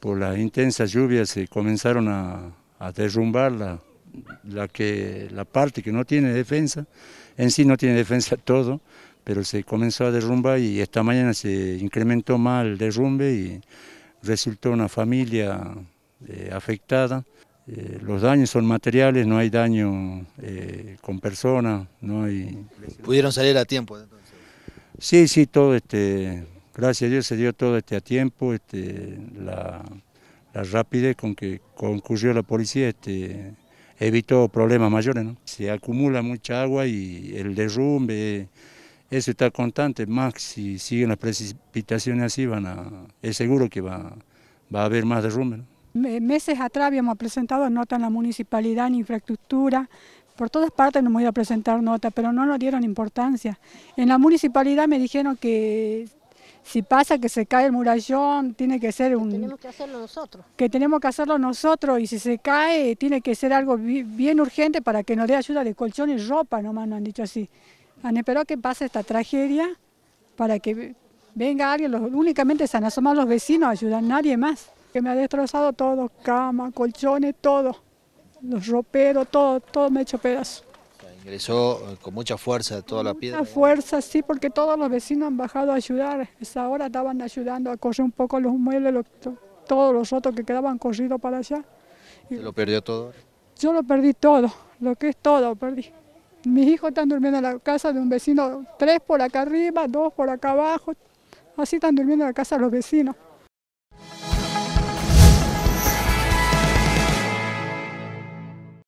por las intensas lluvias se comenzaron a, derrumbar la, la, que, la parte que no tiene defensa, en sí no tiene defensa todo, pero se comenzó a derrumbar y esta mañana se incrementó más el derrumbe y resultó una familia eh, afectada. Eh, los daños son materiales, no hay daño eh, con personas, no hay... ¿Pudieron salir a tiempo entonces? Sí, sí, todo este gracias a Dios se dio todo este a tiempo, este, la, rapidez con que concurrió la policía este, evitó problemas mayores. ¿no? Se acumula mucha agua y el derrumbe, eso está constante, más si siguen las precipitaciones así, van a, es seguro que va, va a haber más derrumbe. Meses atrás habíamos presentado nota en la municipalidad, en infraestructura, por todas partes nos hemos ido a presentar nota, pero no nos dieron importancia. En la municipalidad me dijeron que si pasa que se cae el murallón, tiene que ser un... Que tenemos que hacerlo nosotros. Que tenemos que hacerlo nosotros y si se cae, tiene que ser algo bien urgente para que nos dé ayuda de colchones, y ropa, nomás nos han dicho así. Han esperado que pase esta tragedia para que venga alguien, los, únicamente se han asomado los vecinos a ayudar, nadie más. Que me ha destrozado todo, cama, colchones, todo, los roperos, todo, todo me ha hecho pedazos ingresó eh, con mucha fuerza toda la piedra. Mucha fuerza, sí, porque todos los vecinos han bajado a ayudar. Esa hora estaban ayudando a correr un poco los muebles, todos los otros que quedaban corridos para allá. ¿Se lo perdió todo? Yo lo perdí todo, lo que es todo, perdí. Mis hijos están durmiendo en la casa de un vecino, tres por acá arriba, dos por acá abajo. Así están durmiendo en la casa los vecinos.